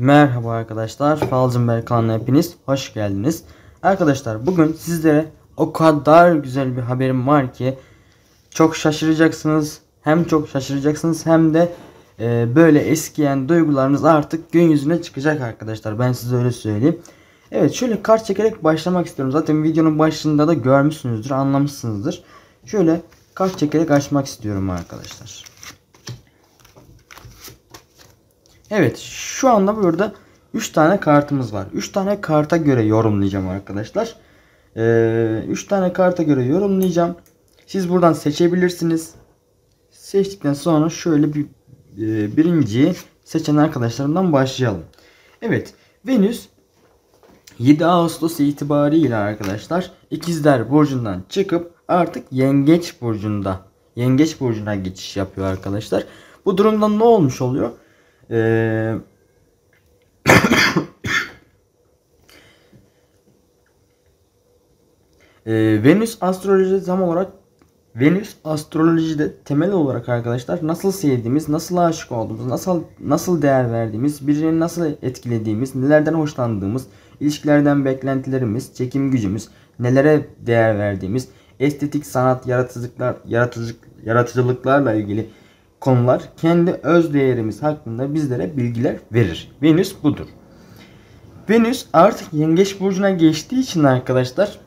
Merhaba arkadaşlar. Falcınberg kanalına hepiniz hoş geldiniz. Arkadaşlar bugün sizlere o kadar güzel bir haberim var ki çok şaşıracaksınız. Hem çok şaşıracaksınız hem de e, böyle eskiyen duygularınız artık gün yüzüne çıkacak arkadaşlar. Ben size öyle söyleyeyim. Evet şöyle kart çekerek başlamak istiyorum. Zaten videonun başında da görmüşsünüzdür anlamışsınızdır. Şöyle kart çekerek açmak istiyorum arkadaşlar. Evet şu anda burada 3 tane kartımız var. 3 tane karta göre yorumlayacağım arkadaşlar. 3 ee, üç tane karta göre yorumlayacağım. Siz buradan seçebilirsiniz. Seçtikten sonra şöyle bir e, birinciyi seçen arkadaşlarımdan başlayalım. Evet Venüs 7 Ağustos itibariyle arkadaşlar İkizler Burcu'ndan çıkıp artık Yengeç Burcu'nda Yengeç Burcu'na geçiş yapıyor arkadaşlar. Bu durumda ne olmuş oluyor? Ee, e, Venüs astrolojide tam olarak Venüs astrolojide temel olarak arkadaşlar nasıl sevdiğimiz, nasıl aşık olduğumuz, nasıl nasıl değer verdiğimiz, birini nasıl etkilediğimiz, nelerden hoşlandığımız, ilişkilerden beklentilerimiz, çekim gücümüz, nelere değer verdiğimiz, estetik, sanat, yaratıcılıklar, yaratıcılık, yaratıcılıklarla ilgili konular kendi öz değerimiz hakkında bizlere bilgiler verir. Venüs budur. Venüs artık Yengeç Burcu'na geçtiği için arkadaşlar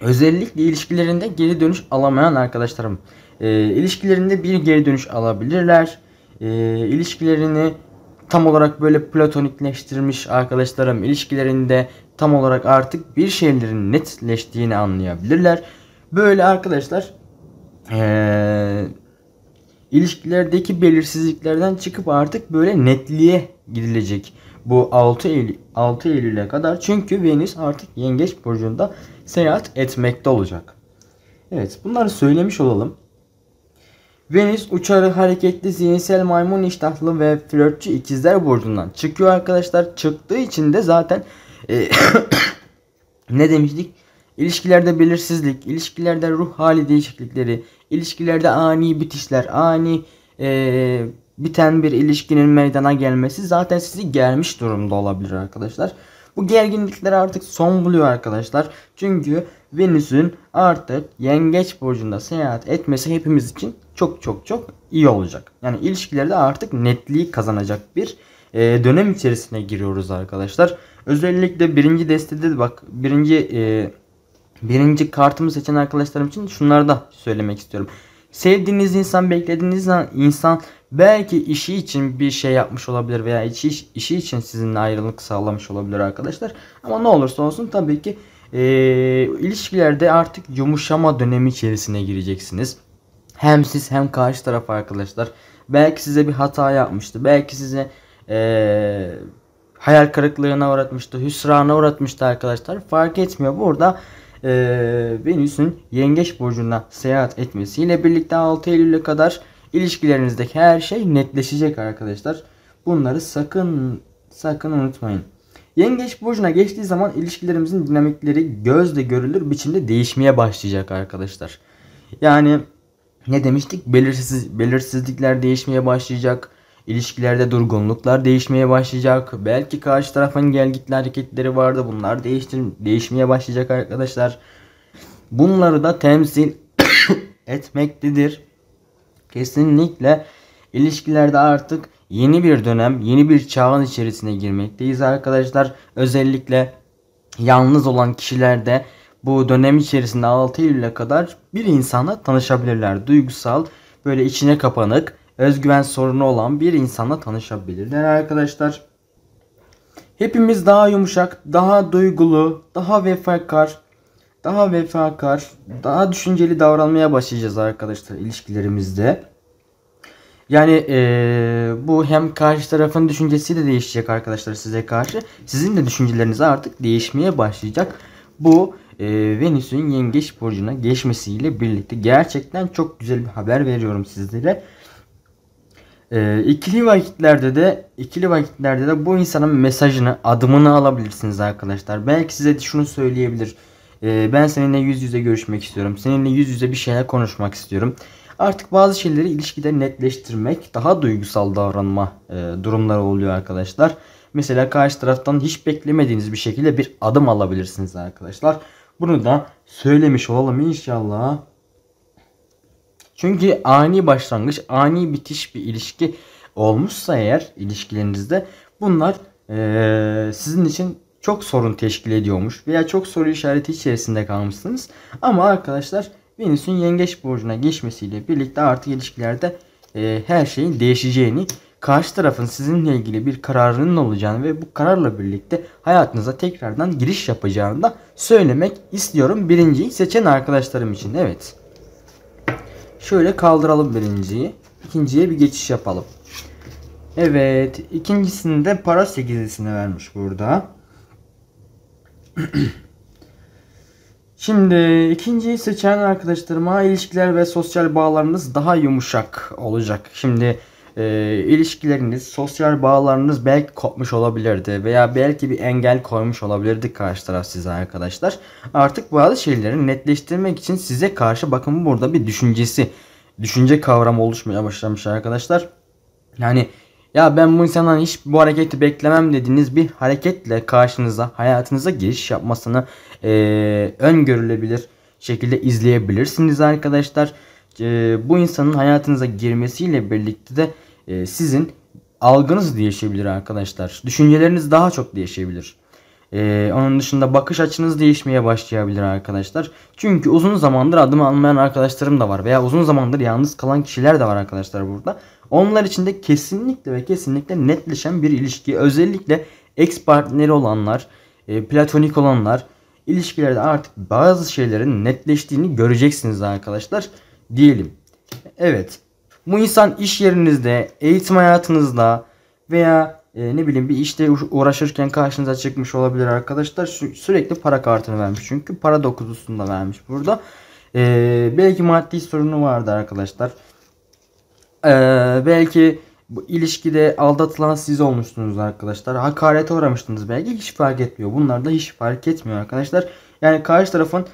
özellikle ilişkilerinde geri dönüş alamayan arkadaşlarım e, ilişkilerinde bir geri dönüş alabilirler. E, ilişkilerini tam olarak böyle platonikleştirmiş arkadaşlarım ilişkilerinde tam olarak artık bir şeylerin netleştiğini anlayabilirler. Böyle arkadaşlar ee, ilişkilerdeki belirsizliklerden çıkıp artık böyle netliğe gidilecek bu 6 Eylül 6 Eylül'e kadar. Çünkü Venüs artık Yengeç burcunda seyahat etmekte olacak. Evet, bunları söylemiş olalım. Venüs uçarı hareketli zihinsel maymun iştahlı ve flörtçü ikizler burcundan çıkıyor arkadaşlar. Çıktığı için de zaten e, ne demiştik? İlişkilerde belirsizlik, ilişkilerde ruh hali değişiklikleri, ilişkilerde ani bitişler, ani ee, biten bir ilişkinin meydana gelmesi zaten sizi germiş durumda olabilir arkadaşlar. Bu gerginlikler artık son buluyor arkadaşlar. Çünkü Venüs'ün artık yengeç burcunda seyahat etmesi hepimiz için çok çok çok iyi olacak. Yani ilişkilerde artık netliği kazanacak bir e, dönem içerisine giriyoruz arkadaşlar. Özellikle birinci destede bak birinci e, birinci kartımı seçen arkadaşlarım için şunları da söylemek istiyorum. Sevdiğiniz insan, beklediğiniz insan belki işi için bir şey yapmış olabilir veya işi, işi için sizinle ayrılık sağlamış olabilir arkadaşlar. Ama ne olursa olsun tabii ki e, ilişkilerde artık yumuşama dönemi içerisine gireceksiniz. Hem siz hem karşı taraf arkadaşlar. Belki size bir hata yapmıştı. Belki size e, hayal kırıklığına uğratmıştı. Hüsrana uğratmıştı arkadaşlar. Fark etmiyor. Burada e, Venüs'ün yengeç burcuna seyahat etmesiyle birlikte 6 Eylül'e kadar ilişkilerinizdeki her şey netleşecek arkadaşlar. Bunları sakın sakın unutmayın. Yengeç burcuna geçtiği zaman ilişkilerimizin dinamikleri gözle görülür biçimde değişmeye başlayacak arkadaşlar. Yani ne demiştik? Belirsiz belirsizlikler değişmeye başlayacak. İlişkilerde durgunluklar değişmeye başlayacak. Belki karşı tarafın gelgitli hareketleri vardı. Bunlar değiştir değişmeye başlayacak arkadaşlar. Bunları da temsil etmektedir. Kesinlikle ilişkilerde artık yeni bir dönem, yeni bir çağın içerisine girmekteyiz arkadaşlar. Özellikle yalnız olan kişilerde bu dönem içerisinde 6 Eylül'e kadar bir insana tanışabilirler. Duygusal, böyle içine kapanık, özgüven sorunu olan bir insana tanışabilirler arkadaşlar. Hepimiz daha yumuşak, daha duygulu, daha vefakar, daha vefakar, daha düşünceli davranmaya başlayacağız arkadaşlar ilişkilerimizde. Yani ee, bu hem karşı tarafın düşüncesi de değişecek arkadaşlar size karşı. Sizin de düşünceleriniz artık değişmeye başlayacak. Bu e, Venüs'ün yengeç burcuna geçmesiyle birlikte gerçekten çok güzel bir haber veriyorum sizlere. E, ikili vakitlerde de ikili vakitlerde de bu insanın mesajını, adımını alabilirsiniz arkadaşlar. Belki size şunu söyleyebilir. E, ben seninle yüz yüze görüşmek istiyorum. Seninle yüz yüze bir şeyler konuşmak istiyorum. Artık bazı şeyleri ilişkide netleştirmek, daha duygusal davranma e, durumları oluyor arkadaşlar. Mesela karşı taraftan hiç beklemediğiniz bir şekilde bir adım alabilirsiniz arkadaşlar. Bunu da söylemiş olalım inşallah. Çünkü ani başlangıç, ani bitiş bir ilişki olmuşsa eğer ilişkilerinizde bunlar ee, sizin için çok sorun teşkil ediyormuş veya çok soru işareti içerisinde kalmışsınız. Ama arkadaşlar Venüs'ün yengeç burcuna geçmesiyle birlikte artık ilişkilerde e, her şeyin değişeceğini, karşı tarafın sizinle ilgili bir kararının olacağını ve bu kararla birlikte hayatınıza tekrardan giriş yapacağını da söylemek istiyorum. Birinciyi seçen arkadaşlarım için evet. Şöyle kaldıralım birinciyi. İkinciye bir geçiş yapalım. Evet. ikincisini de para 8'lisine vermiş burada. Şimdi ikinciyi seçen arkadaşlarıma ilişkiler ve sosyal bağlarınız daha yumuşak olacak. Şimdi e, ilişkileriniz, sosyal bağlarınız belki kopmuş olabilirdi veya belki bir engel koymuş olabilirdi karşı taraf size arkadaşlar. Artık bazı şeyleri netleştirmek için size karşı bakın burada bir düşüncesi, düşünce kavramı oluşmaya başlamış arkadaşlar. Yani ya ben bu insandan hiç bu hareketi beklemem dediğiniz bir hareketle karşınıza hayatınıza giriş yapmasını e, öngörülebilir şekilde izleyebilirsiniz arkadaşlar. Ee, bu insanın hayatınıza girmesiyle birlikte de e, sizin algınız değişebilir arkadaşlar. Düşünceleriniz daha çok değişebilir. Ee, onun dışında bakış açınız değişmeye başlayabilir arkadaşlar. Çünkü uzun zamandır adım almayan arkadaşlarım da var. Veya uzun zamandır yalnız kalan kişiler de var arkadaşlar burada. Onlar için de kesinlikle ve kesinlikle netleşen bir ilişki. Özellikle ex partneri olanlar, e, platonik olanlar ilişkilerde artık bazı şeylerin netleştiğini göreceksiniz arkadaşlar diyelim. Evet. Bu insan iş yerinizde, eğitim hayatınızda veya e, ne bileyim bir işte uğraşırken karşınıza çıkmış olabilir arkadaşlar. Sü sürekli para kartını vermiş. Çünkü para dokuzusunda vermiş burada. E, belki maddi sorunu vardı arkadaşlar. E, belki bu ilişkide aldatılan siz olmuşsunuz arkadaşlar. Hakarete uğramıştınız belki hiç fark etmiyor. Bunlar da hiç fark etmiyor arkadaşlar. Yani karşı tarafın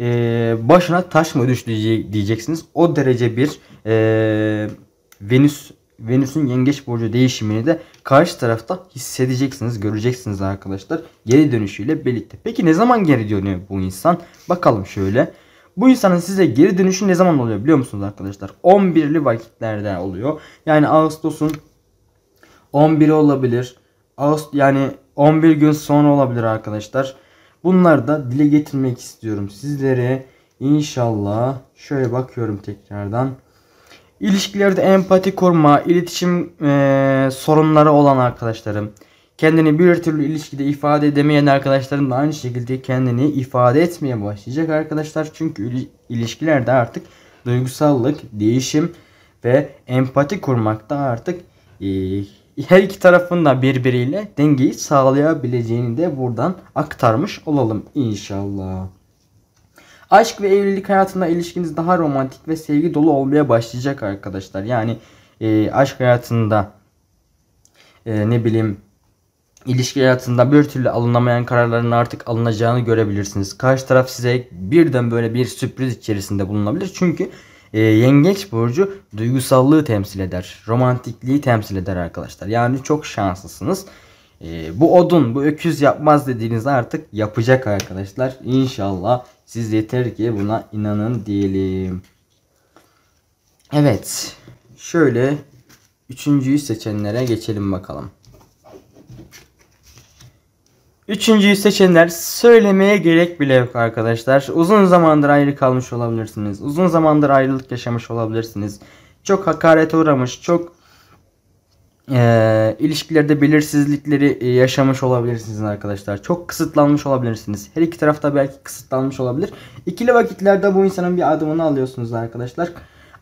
e, başına taş mı düştü diyeceksiniz. O derece bir e, Venüs Venüs'ün yengeç burcu değişimini de karşı tarafta hissedeceksiniz, göreceksiniz arkadaşlar. Geri dönüşüyle birlikte. Peki ne zaman geri dönüyor bu insan? Bakalım şöyle. Bu insanın size geri dönüşü ne zaman oluyor biliyor musunuz arkadaşlar? 11'li vakitlerde oluyor. Yani Ağustos'un 11'i olabilir. Ağustos yani 11 gün sonra olabilir arkadaşlar. Bunlar da dile getirmek istiyorum sizlere. İnşallah şöyle bakıyorum tekrardan. İlişkilerde empati kurma, iletişim e, sorunları olan arkadaşlarım. Kendini bir türlü ilişkide ifade edemeyen arkadaşlarım da aynı şekilde kendini ifade etmeye başlayacak arkadaşlar. Çünkü ilişkilerde artık duygusallık, değişim ve empati kurmakta artık e, her iki tarafın da birbiriyle dengeyi sağlayabileceğini de buradan aktarmış olalım inşallah. Aşk ve evlilik hayatında ilişkiniz daha romantik ve sevgi dolu olmaya başlayacak arkadaşlar. Yani e, aşk hayatında e, ne bileyim ilişki hayatında bir türlü alınamayan kararların artık alınacağını görebilirsiniz. Karşı taraf size birden böyle bir sürpriz içerisinde bulunabilir. Çünkü e, yengeç burcu duygusallığı temsil eder. Romantikliği temsil eder arkadaşlar. Yani çok şanslısınız. E, bu odun, bu öküz yapmaz dediğiniz artık yapacak arkadaşlar. İnşallah siz yeter ki buna inanın diyelim. Evet. Şöyle üçüncüyü seçenlere geçelim bakalım. Üçüncüyü seçenler söylemeye gerek bile yok arkadaşlar. Uzun zamandır ayrı kalmış olabilirsiniz. Uzun zamandır ayrılık yaşamış olabilirsiniz. Çok hakaret uğramış, çok e, ilişkilerde belirsizlikleri yaşamış olabilirsiniz arkadaşlar. Çok kısıtlanmış olabilirsiniz. Her iki tarafta belki kısıtlanmış olabilir. İkili vakitlerde bu insanın bir adımını alıyorsunuz arkadaşlar.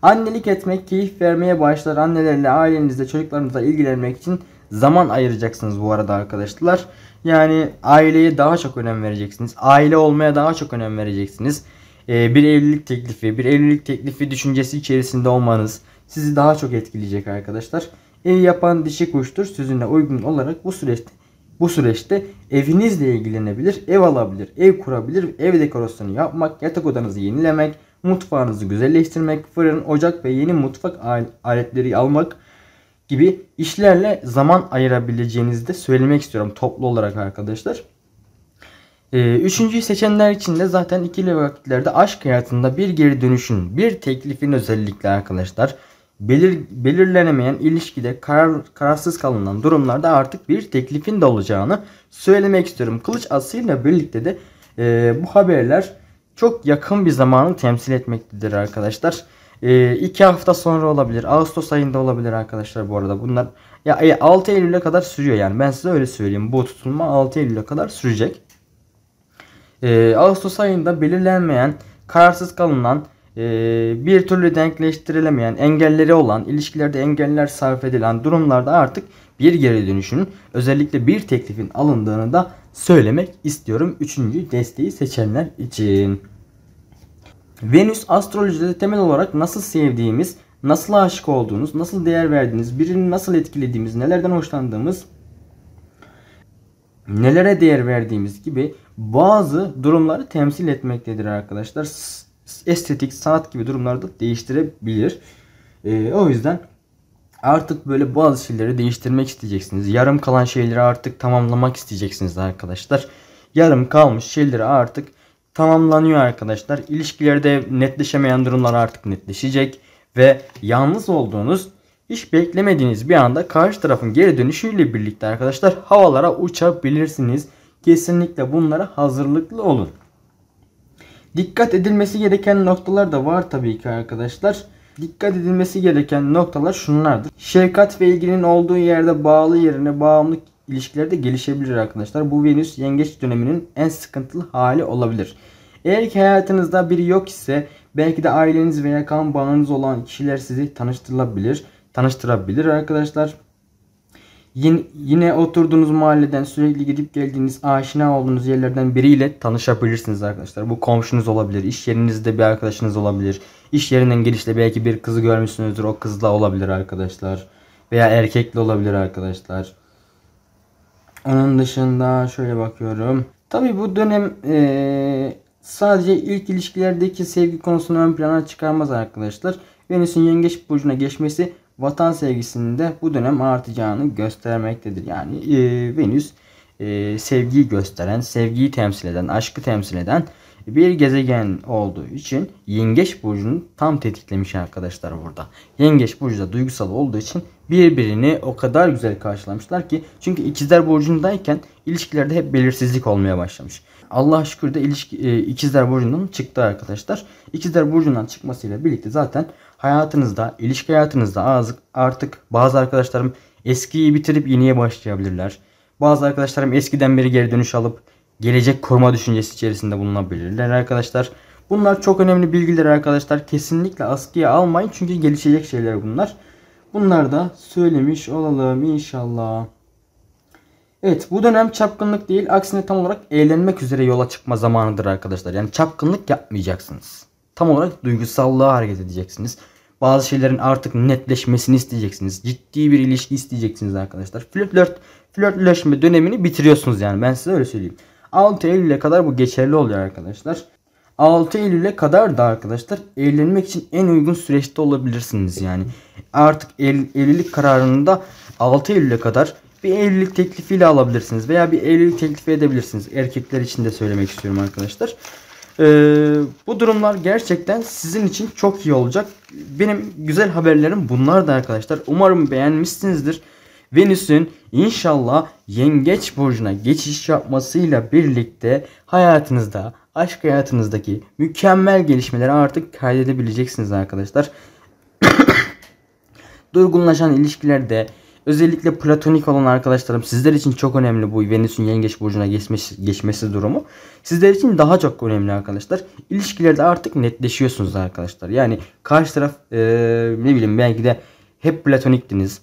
Annelik etmek keyif vermeye başlar. Annelerle, ailenizle, çocuklarınızla ilgilenmek için zaman ayıracaksınız bu arada arkadaşlar. Yani aileye daha çok önem vereceksiniz. Aile olmaya daha çok önem vereceksiniz. Ee, bir evlilik teklifi, bir evlilik teklifi düşüncesi içerisinde olmanız sizi daha çok etkileyecek arkadaşlar. Ev yapan dişi kuştur sözüne uygun olarak bu süreçte bu süreçte evinizle ilgilenebilir, ev alabilir, ev kurabilir, ev dekorasyonu yapmak, yatak odanızı yenilemek, mutfağınızı güzelleştirmek, fırın, ocak ve yeni mutfak aletleri almak, gibi işlerle zaman ayırabileceğinizi de söylemek istiyorum toplu olarak arkadaşlar. Ee, üçüncüyü seçenler için de zaten ikili vakitlerde aşk hayatında bir geri dönüşün, bir teklifin özellikle arkadaşlar belir, belirlenemeyen ilişkide karar, kararsız kalınan durumlarda artık bir teklifin de olacağını söylemek istiyorum. Kılıç asıyla birlikte de e, bu haberler çok yakın bir zamanı temsil etmektedir arkadaşlar. E, hafta sonra olabilir. Ağustos ayında olabilir arkadaşlar bu arada. Bunlar ya 6 e, Eylül'e kadar sürüyor yani. Ben size öyle söyleyeyim. Bu tutulma 6 Eylül'e kadar sürecek. E, Ağustos ayında belirlenmeyen, kararsız kalınan, e, bir türlü denkleştirilemeyen, engelleri olan, ilişkilerde engeller sarf edilen durumlarda artık bir geri dönüşün, özellikle bir teklifin alındığını da söylemek istiyorum. Üçüncü desteği seçenler için. Venüs astrolojide temel olarak nasıl sevdiğimiz, nasıl aşık olduğunuz, nasıl değer verdiğiniz, birini nasıl etkilediğimiz, nelerden hoşlandığımız, nelere değer verdiğimiz gibi bazı durumları temsil etmektedir arkadaşlar. Estetik, saat gibi durumlarda değiştirebilir. Ee, o yüzden artık böyle bazı şeyleri değiştirmek isteyeceksiniz. Yarım kalan şeyleri artık tamamlamak isteyeceksiniz arkadaşlar. Yarım kalmış şeyleri artık tamamlanıyor arkadaşlar. İlişkilerde netleşemeyen durumlar artık netleşecek ve yalnız olduğunuz hiç beklemediğiniz bir anda karşı tarafın geri dönüşüyle birlikte arkadaşlar havalara uçabilirsiniz. Kesinlikle bunlara hazırlıklı olun. Dikkat edilmesi gereken noktalar da var tabii ki arkadaşlar. Dikkat edilmesi gereken noktalar şunlardır. Şefkat ve ilginin olduğu yerde bağlı yerine bağımlı ilişkileri de gelişebilir arkadaşlar. Bu Venüs yengeç döneminin en sıkıntılı hali olabilir. Eğer ki hayatınızda biri yok ise belki de aileniz veya kan bağınız olan kişiler sizi tanıştırabilir, Tanıştırabilir arkadaşlar. Yine, yine oturduğunuz mahalleden sürekli gidip geldiğiniz aşina olduğunuz yerlerden biriyle tanışabilirsiniz arkadaşlar. Bu komşunuz olabilir, iş yerinizde bir arkadaşınız olabilir. İş yerinden gelişle belki bir kızı görmüşsünüzdür o kızla olabilir arkadaşlar. Veya erkekle olabilir arkadaşlar. Onun dışında şöyle bakıyorum. Tabi bu dönem e, sadece ilk ilişkilerdeki sevgi konusunu ön plana çıkarmaz arkadaşlar. Venüs'ün yengeç burcuna geçmesi vatan sevgisinin de bu dönem artacağını göstermektedir. Yani e, Venüs e, sevgiyi gösteren, sevgiyi temsil eden, aşkı temsil eden bir gezegen olduğu için yengeç burcunu tam tetiklemiş arkadaşlar burada. Yengeç burcu da duygusal olduğu için birbirini o kadar güzel karşılamışlar ki çünkü ikizler burcundayken ilişkilerde hep belirsizlik olmaya başlamış. Allah şükür de ilişki, e, ikizler burcundan çıktı arkadaşlar. İkizler burcundan çıkmasıyla birlikte zaten hayatınızda, ilişki hayatınızda artık bazı arkadaşlarım eskiyi bitirip yeniye başlayabilirler. Bazı arkadaşlarım eskiden beri geri dönüş alıp gelecek koruma düşüncesi içerisinde bulunabilirler arkadaşlar. Bunlar çok önemli bilgiler arkadaşlar. Kesinlikle askıya almayın çünkü gelişecek şeyler bunlar. Bunlar da söylemiş olalım inşallah. Evet bu dönem çapkınlık değil aksine tam olarak eğlenmek üzere yola çıkma zamanıdır arkadaşlar. Yani çapkınlık yapmayacaksınız. Tam olarak duygusallığa hareket edeceksiniz. Bazı şeylerin artık netleşmesini isteyeceksiniz. Ciddi bir ilişki isteyeceksiniz arkadaşlar. Flört, flörtleşme dönemini bitiriyorsunuz yani ben size öyle söyleyeyim. 6 Eylül'e kadar bu geçerli oluyor arkadaşlar. 6 Eylül'e kadar da arkadaşlar evlenmek için en uygun süreçte olabilirsiniz yani. Artık el, kararını da 6 Eylül'e kadar bir evlilik teklifiyle alabilirsiniz veya bir evlilik teklifi edebilirsiniz. Erkekler için de söylemek istiyorum arkadaşlar. Ee, bu durumlar gerçekten sizin için çok iyi olacak. Benim güzel haberlerim bunlar da arkadaşlar. Umarım beğenmişsinizdir. Venüs'ün inşallah yengeç burcuna geçiş yapmasıyla birlikte hayatınızda, aşk hayatınızdaki mükemmel gelişmeleri artık kaydedebileceksiniz arkadaşlar. Durgunlaşan ilişkilerde özellikle platonik olan arkadaşlarım sizler için çok önemli bu Venüs'ün yengeç burcuna geçmesi, geçmesi durumu. Sizler için daha çok önemli arkadaşlar. İlişkilerde artık netleşiyorsunuz arkadaşlar. Yani karşı taraf ee, ne bileyim belki de hep platoniktiniz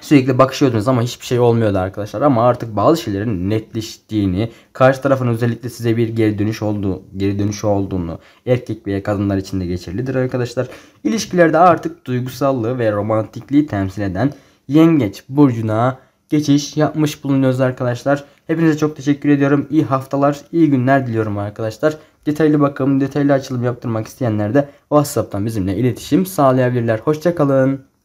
Sürekli bakışıyordunuz ama hiçbir şey olmuyordu arkadaşlar. Ama artık bazı şeylerin netleştiğini, karşı tarafın özellikle size bir geri dönüş olduğu, geri dönüş olduğunu erkek veya kadınlar için de geçerlidir arkadaşlar. İlişkilerde artık duygusallığı ve romantikliği temsil eden Yengeç burcuna geçiş yapmış bulunuyoruz arkadaşlar. Hepinize çok teşekkür ediyorum. İyi haftalar, iyi günler diliyorum arkadaşlar. Detaylı bakım, detaylı açılım yaptırmak isteyenler de WhatsApp'tan bizimle iletişim sağlayabilirler. Hoşçakalın.